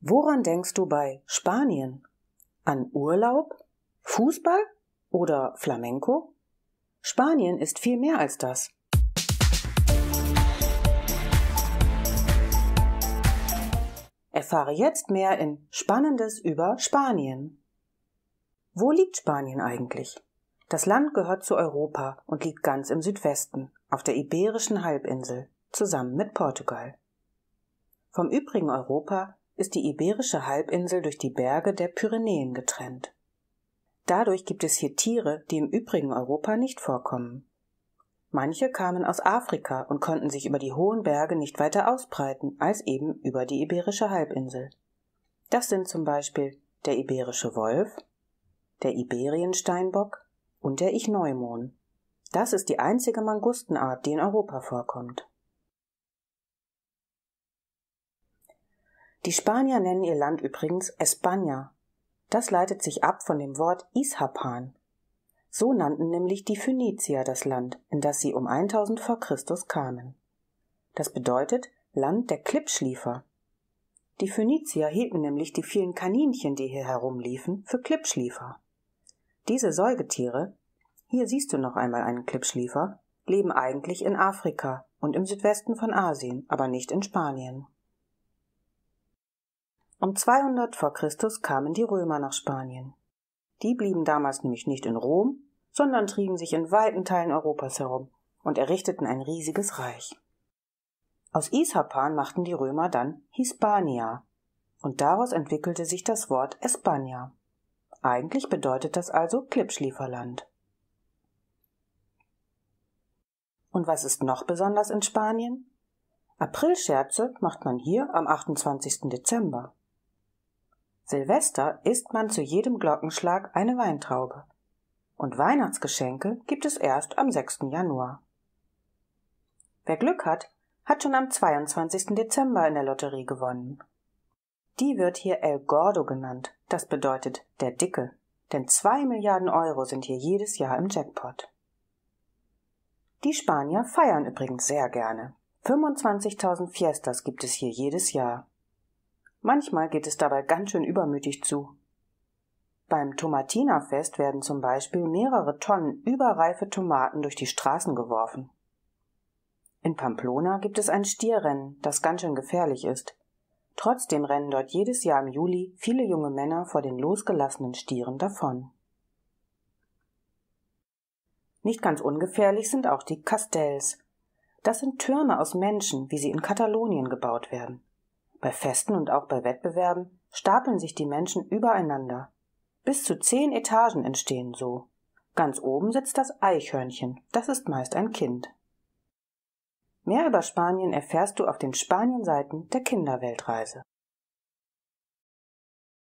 Woran denkst du bei Spanien? An Urlaub? Fußball? Oder Flamenco? Spanien ist viel mehr als das. Erfahre jetzt mehr in Spannendes über Spanien. Wo liegt Spanien eigentlich? Das Land gehört zu Europa und liegt ganz im Südwesten, auf der iberischen Halbinsel, zusammen mit Portugal. Vom übrigen Europa ist die iberische Halbinsel durch die Berge der Pyrenäen getrennt. Dadurch gibt es hier Tiere, die im übrigen Europa nicht vorkommen. Manche kamen aus Afrika und konnten sich über die hohen Berge nicht weiter ausbreiten als eben über die iberische Halbinsel. Das sind zum Beispiel der iberische Wolf, der Iberiensteinbock und der Ichneumon. Das ist die einzige Mangustenart, die in Europa vorkommt. Die Spanier nennen ihr Land übrigens España. Das leitet sich ab von dem Wort Ishapan. So nannten nämlich die Phönizier das Land, in das sie um 1000 vor Christus kamen. Das bedeutet Land der Klippschliefer. Die Phönizier hielten nämlich die vielen Kaninchen, die hier herumliefen, für Klippschliefer. Diese Säugetiere, hier siehst du noch einmal einen Klippschliefer, leben eigentlich in Afrika und im Südwesten von Asien, aber nicht in Spanien. Um 200 v. Chr. kamen die Römer nach Spanien. Die blieben damals nämlich nicht in Rom, sondern trieben sich in weiten Teilen Europas herum und errichteten ein riesiges Reich. Aus Ishapan machten die Römer dann Hispania und daraus entwickelte sich das Wort Espania. Eigentlich bedeutet das also Klippschlieferland. Und was ist noch besonders in Spanien? Aprilscherze macht man hier am 28. Dezember. Silvester isst man zu jedem Glockenschlag eine Weintraube. Und Weihnachtsgeschenke gibt es erst am 6. Januar. Wer Glück hat, hat schon am 22. Dezember in der Lotterie gewonnen. Die wird hier El Gordo genannt, das bedeutet der Dicke, denn zwei Milliarden Euro sind hier jedes Jahr im Jackpot. Die Spanier feiern übrigens sehr gerne. 25.000 Fiestas gibt es hier jedes Jahr. Manchmal geht es dabei ganz schön übermütig zu. Beim Tomatinerfest werden zum Beispiel mehrere Tonnen überreife Tomaten durch die Straßen geworfen. In Pamplona gibt es ein Stierrennen, das ganz schön gefährlich ist. Trotzdem rennen dort jedes Jahr im Juli viele junge Männer vor den losgelassenen Stieren davon. Nicht ganz ungefährlich sind auch die Castells. Das sind Türme aus Menschen, wie sie in Katalonien gebaut werden. Bei Festen und auch bei Wettbewerben stapeln sich die Menschen übereinander. Bis zu zehn Etagen entstehen so. Ganz oben sitzt das Eichhörnchen, das ist meist ein Kind. Mehr über Spanien erfährst du auf den Spanienseiten der Kinderweltreise.